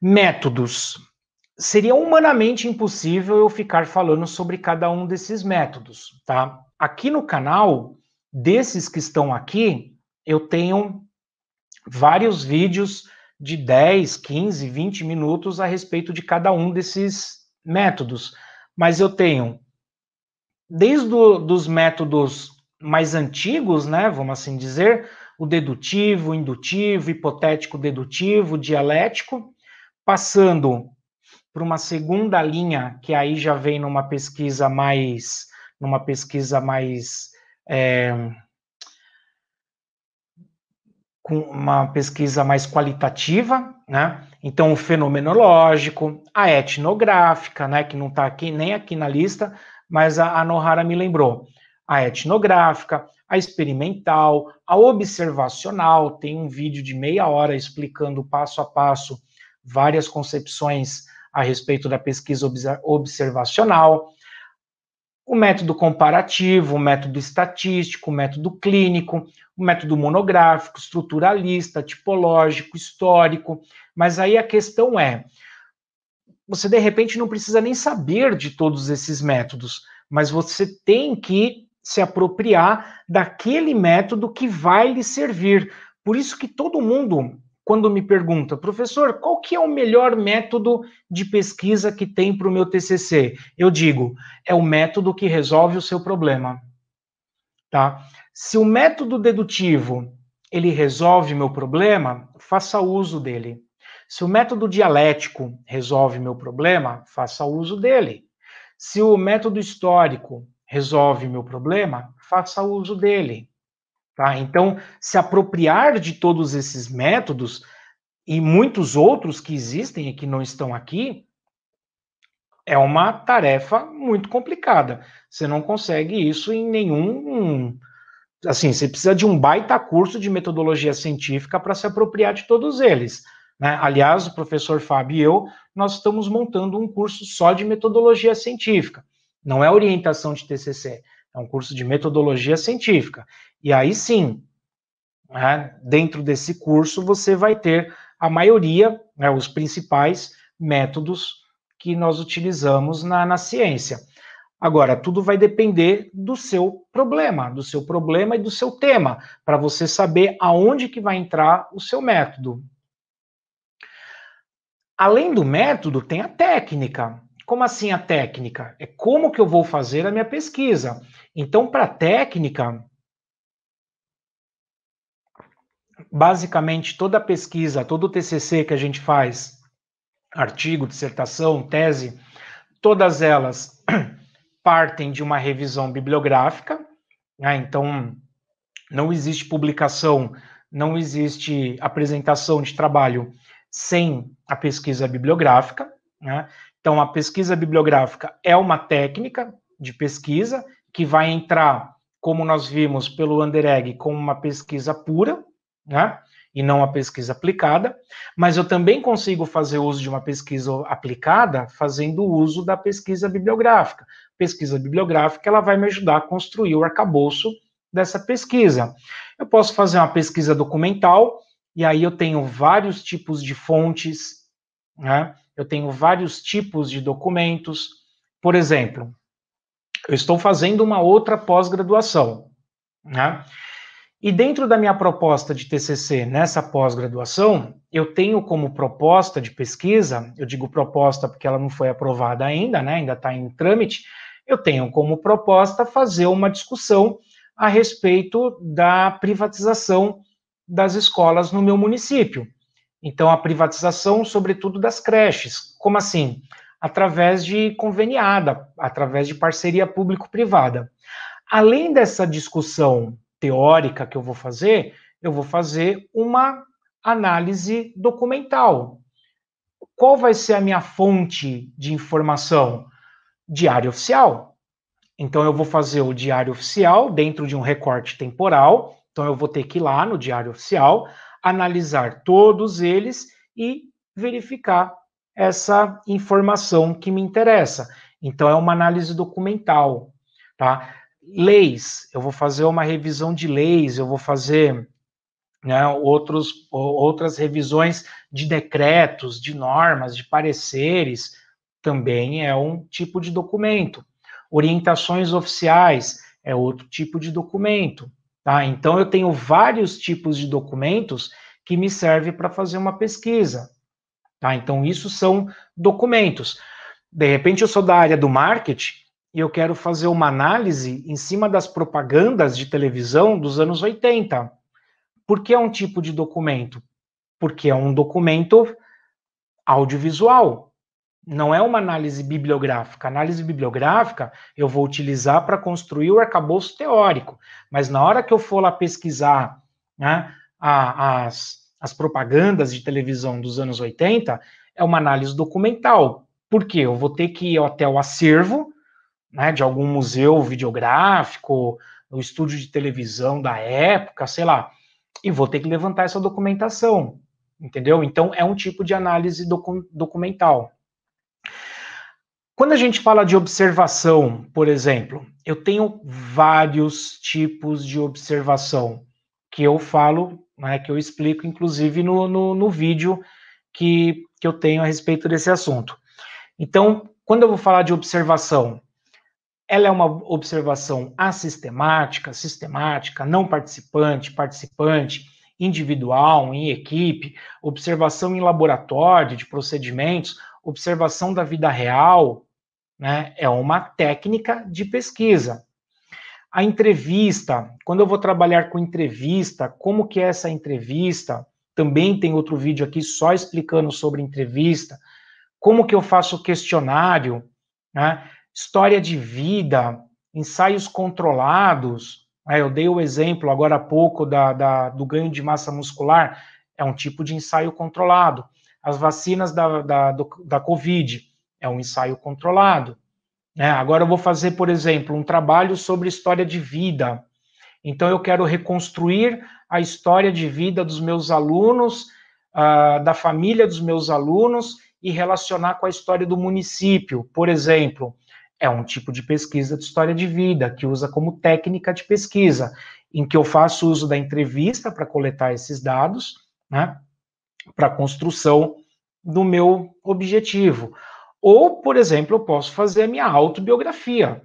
Métodos. Seria humanamente impossível eu ficar falando sobre cada um desses métodos, tá? Aqui no canal, desses que estão aqui, eu tenho vários vídeos de 10, 15, 20 minutos a respeito de cada um desses métodos. Mas eu tenho desde do, dos métodos mais antigos, né, vamos assim dizer, o dedutivo, indutivo, hipotético dedutivo, dialético, Passando para uma segunda linha, que aí já vem numa pesquisa mais, numa pesquisa mais é, com uma pesquisa mais qualitativa, né? Então, o fenomenológico, a etnográfica, né, que não está aqui nem aqui na lista, mas a, a Nohara me lembrou. A etnográfica, a experimental, a observacional, tem um vídeo de meia hora explicando passo a passo várias concepções a respeito da pesquisa observacional, o método comparativo, o método estatístico, o método clínico, o método monográfico, estruturalista, tipológico, histórico. Mas aí a questão é: você de repente não precisa nem saber de todos esses métodos, mas você tem que se apropriar daquele método que vai lhe servir. Por isso que todo mundo quando me pergunta, professor, qual que é o melhor método de pesquisa que tem para o meu TCC? Eu digo, é o método que resolve o seu problema. Tá? Se o método dedutivo ele resolve meu problema, faça uso dele. Se o método dialético resolve meu problema, faça uso dele. Se o método histórico resolve meu problema, faça uso dele. Tá? Então, se apropriar de todos esses métodos e muitos outros que existem e que não estão aqui é uma tarefa muito complicada. Você não consegue isso em nenhum. Assim, você precisa de um baita curso de metodologia científica para se apropriar de todos eles. Né? Aliás, o professor Fábio e eu, nós estamos montando um curso só de metodologia científica. Não é orientação de TCC, é um curso de metodologia científica. E aí sim, né, dentro desse curso, você vai ter a maioria, né, os principais métodos que nós utilizamos na, na ciência. Agora, tudo vai depender do seu problema, do seu problema e do seu tema, para você saber aonde que vai entrar o seu método. Além do método, tem a técnica. Como assim a técnica? É como que eu vou fazer a minha pesquisa. Então, para técnica, basicamente toda pesquisa, todo o TCC que a gente faz, artigo, dissertação, tese, todas elas partem de uma revisão bibliográfica, né? então não existe publicação, não existe apresentação de trabalho sem a pesquisa bibliográfica, né? Então, a pesquisa bibliográfica é uma técnica de pesquisa que vai entrar, como nós vimos pelo Underegg, como uma pesquisa pura, né? E não a pesquisa aplicada, mas eu também consigo fazer uso de uma pesquisa aplicada fazendo uso da pesquisa bibliográfica. Pesquisa bibliográfica ela vai me ajudar a construir o arcabouço dessa pesquisa. Eu posso fazer uma pesquisa documental, e aí eu tenho vários tipos de fontes, né? eu tenho vários tipos de documentos. Por exemplo, eu estou fazendo uma outra pós-graduação, né? E dentro da minha proposta de TCC nessa pós-graduação, eu tenho como proposta de pesquisa, eu digo proposta porque ela não foi aprovada ainda, né? Ainda está em trâmite. Eu tenho como proposta fazer uma discussão a respeito da privatização das escolas no meu município. Então, a privatização, sobretudo das creches. Como assim? Através de conveniada, através de parceria público-privada. Além dessa discussão teórica que eu vou fazer, eu vou fazer uma análise documental. Qual vai ser a minha fonte de informação? Diário oficial. Então, eu vou fazer o diário oficial dentro de um recorte temporal. Então, eu vou ter que ir lá no diário oficial analisar todos eles e verificar essa informação que me interessa. Então, é uma análise documental, tá? Leis, eu vou fazer uma revisão de leis, eu vou fazer né, outros, outras revisões de decretos, de normas, de pareceres, também é um tipo de documento. Orientações oficiais é outro tipo de documento. Tá? Então, eu tenho vários tipos de documentos que me servem para fazer uma pesquisa. Tá? Então, isso são documentos. De repente, eu sou da área do marketing e eu quero fazer uma análise em cima das propagandas de televisão dos anos 80. Por que é um tipo de documento? Porque é um documento audiovisual, não é uma análise bibliográfica. análise bibliográfica eu vou utilizar para construir o arcabouço teórico, mas na hora que eu for lá pesquisar né, a, as, as propagandas de televisão dos anos 80, é uma análise documental. Por quê? Eu vou ter que ir até o acervo né, de algum museu videográfico, o estúdio de televisão da época, sei lá, e vou ter que levantar essa documentação, entendeu? Então é um tipo de análise docu documental. Quando a gente fala de observação, por exemplo, eu tenho vários tipos de observação que eu falo, né, que eu explico, inclusive no, no, no vídeo que, que eu tenho a respeito desse assunto. Então, quando eu vou falar de observação, ela é uma observação assistemática, sistemática, não participante, participante, individual, em equipe, observação em laboratório de procedimentos, observação da vida real, né? É uma técnica de pesquisa. A entrevista, quando eu vou trabalhar com entrevista, como que é essa entrevista? Também tem outro vídeo aqui só explicando sobre entrevista. Como que eu faço questionário, né? História de vida, ensaios controlados. Né? Eu dei o exemplo agora há pouco da, da, do ganho de massa muscular, é um tipo de ensaio controlado. As vacinas da, da, do, da Covid, é um ensaio controlado. Né? Agora eu vou fazer, por exemplo, um trabalho sobre história de vida. Então eu quero reconstruir a história de vida dos meus alunos, uh, da família dos meus alunos e relacionar com a história do município, por exemplo. É um tipo de pesquisa de história de vida que usa como técnica de pesquisa, em que eu faço uso da entrevista para coletar esses dados, né, para a construção do meu objetivo. Ou, por exemplo, eu posso fazer a minha autobiografia,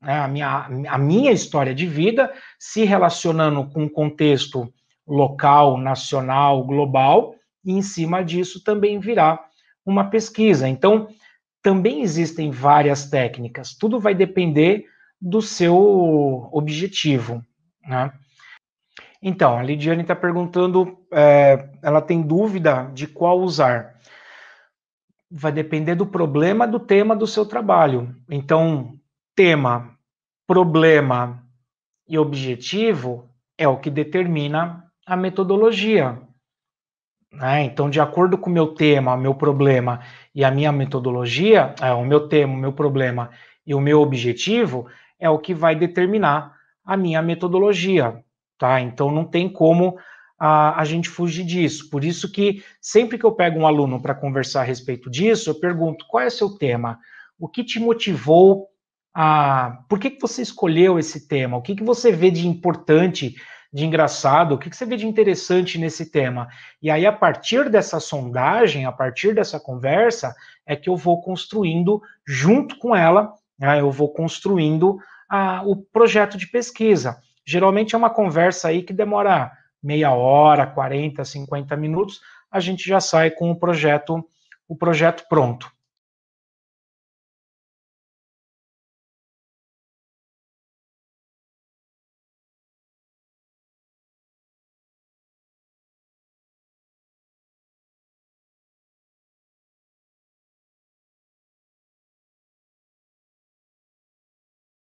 né, a, minha, a minha história de vida, se relacionando com o contexto local, nacional, global, e em cima disso também virá uma pesquisa. Então, também existem várias técnicas, tudo vai depender do seu objetivo. Né? Então, a Lidiane está perguntando, é, ela tem dúvida de qual usar vai depender do problema, do tema do seu trabalho. Então, tema, problema e objetivo é o que determina a metodologia. Né? Então, de acordo com o meu tema, meu problema e a minha metodologia, é, o meu tema, o meu problema e o meu objetivo é o que vai determinar a minha metodologia. Tá? Então, não tem como a, a gente fugir disso. Por isso que sempre que eu pego um aluno para conversar a respeito disso, eu pergunto qual é seu tema, o que te motivou a, por que, que você escolheu esse tema, o que, que você vê de importante, de engraçado, o que, que você vê de interessante nesse tema. E aí a partir dessa sondagem, a partir dessa conversa, é que eu vou construindo junto com ela, né, eu vou construindo a, o projeto de pesquisa. Geralmente é uma conversa aí que demora meia hora, 40, 50 minutos, a gente já sai com o projeto, o projeto pronto.